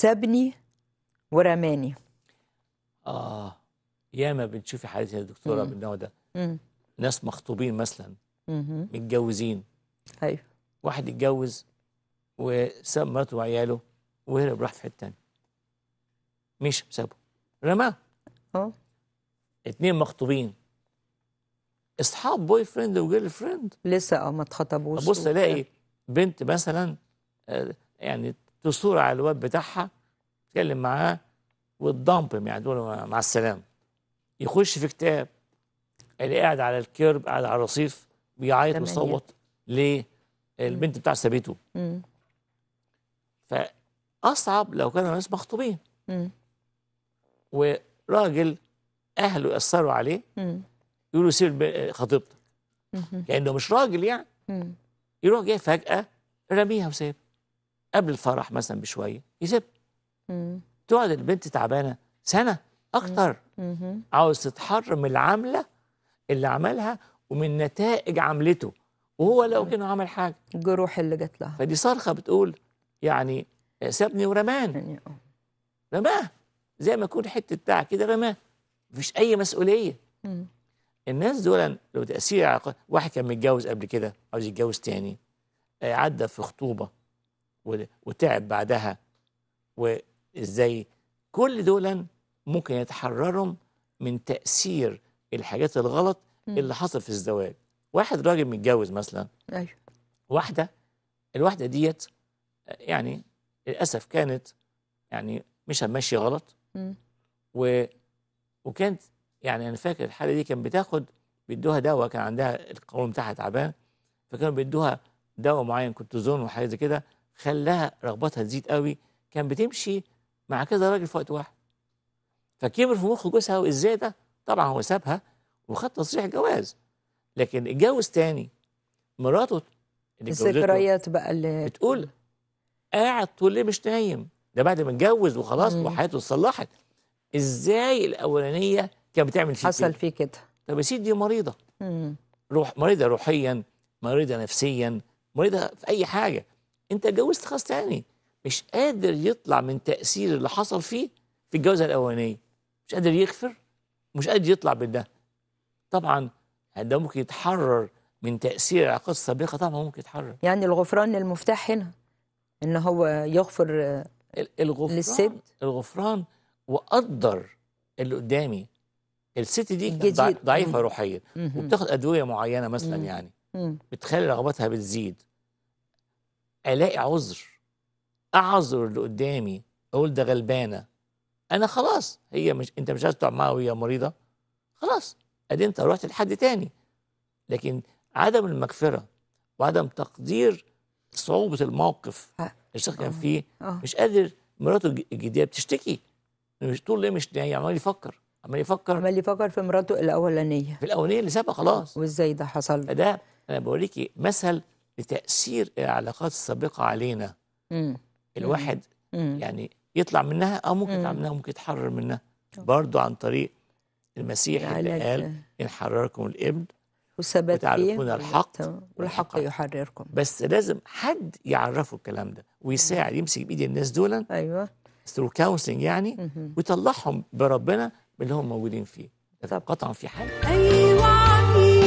سابني ورماني اه ياما بنشوف حالات يا دكتوره من النوع ده ناس مخطوبين مثلا متجوزين ايوه واحد اتجوز وساب مراته وعياله وهرب راح في حته ثانيه مش سابه رماه اه اتنين مخطوبين اصحاب بوي فريند وجيرل فريند لسه اه ما اتخطبوش ابص الاقي بنت مثلا آه، يعني تصور على الواد بتاعها تتكلم معاه وتضمبم يعني تقول مع السلامه يخش في كتاب اللي قاعد على الكيرب قاعد على الرصيف بيعيط ويصوت ليه؟ البنت بتاعته سابته فاصعب لو كانوا ناس مخطوبين وراجل اهله ياثروا عليه يقولوا سيب خطيبتك لانه مش راجل يعني يروح جاي فجاه رميها وسابها قبل الفرح مثلا بشويه يسيبها تقعد البنت تعبانه سنه اكتر عاوز تتحرم العامله اللي عملها ومن نتائج عملته وهو لو كانه عمل حاجه الجروح اللي جات لها فدي صرخه بتقول يعني سابني ورمان آه. رماه زي ما يكون حته بتاع كده رماه مفيش اي مسؤوليه مم. الناس دول لو تاثير على واحد كان متجوز قبل كده عاوز يتجوز تاني آه، عدى في خطوبه وتعب بعدها ازاي كل دول ممكن يتحرروا من تاثير الحاجات الغلط اللي حصل في الزواج واحد راجل متجوز مثلا ايوه واحده الواحده ديت يعني للاسف كانت يعني مش ماشيه غلط و وكانت يعني انا فاكر الحاله دي كان بتاخد بيدوها دواء كان عندها القولون بتاعها تعبان فكانوا بيدوها دواء معين كورتيزون وحاجه زي كده خلاها رغبتها تزيد قوي كان بتمشي مع كذا راجل في وقت واحد فكبر في مخه جوزها وازاي ده طبعا هو سابها وخد تصريح جواز لكن اتجوز تاني مراته الذكريات بقى اللي بتقول قاعد طول ليه مش نايم ده بعد ما اتجوز وخلاص وحياته اتصلحت ازاي الاولانيه كانت بتعمل فيه حصل فيه كده طب يا سيدي مريضه مم. روح مريضه روحيا مريضه نفسيا مريضه في اي حاجه انت اتجوزت خلاص تاني مش قادر يطلع من تأثير اللي حصل فيه في الجوزة الأولانية مش قادر يغفر مش قادر يطلع من ده طبعا ده ممكن يتحرر من تأثير العلاقات السابقة طبعا ممكن يتحرر يعني الغفران المفتاح هنا إن هو يغفر الغفران للست الغفران وقدر اللي قدامي الست دي كانت ضعيفه روحيا وبتاخد ادويه معينه مثلا مم. يعني بتخلي رغبتها بتزيد الاقي عذر اعذر اللي قدامي اقول ده غلبانه انا خلاص هي مش انت مش عايز تقعد معاها وهي مريضه خلاص ادي انت رحت لحد تاني لكن عدم المغفره وعدم تقدير صعوبه الموقف الشخص كان آه، فيه آه. مش قادر مراته الجديده بتشتكي مش طول ليه مش يعني عمال يفكر عمال يفكر عمال يفكر في مراته الاولانيه في الاولانيه اللي سابها خلاص وازاي ده حصل ده انا بوريكي مثل لتاثير العلاقات السابقه علينا امم الواحد مم. يعني يطلع منها أو ممكن يطلع منها ممكن يتحرر منها برضه عن طريق المسيح اللي قال إن حرركم الإبن وثبت وتعرفون الحق والحق يحرركم بس لازم حد يعرفه الكلام ده ويساعد يمسك بإيد الناس دول أيوه ثرو كونسلنج يعني ويطلعهم بربنا باللي هم موجودين فيه طب قطعا في حاجه ايوه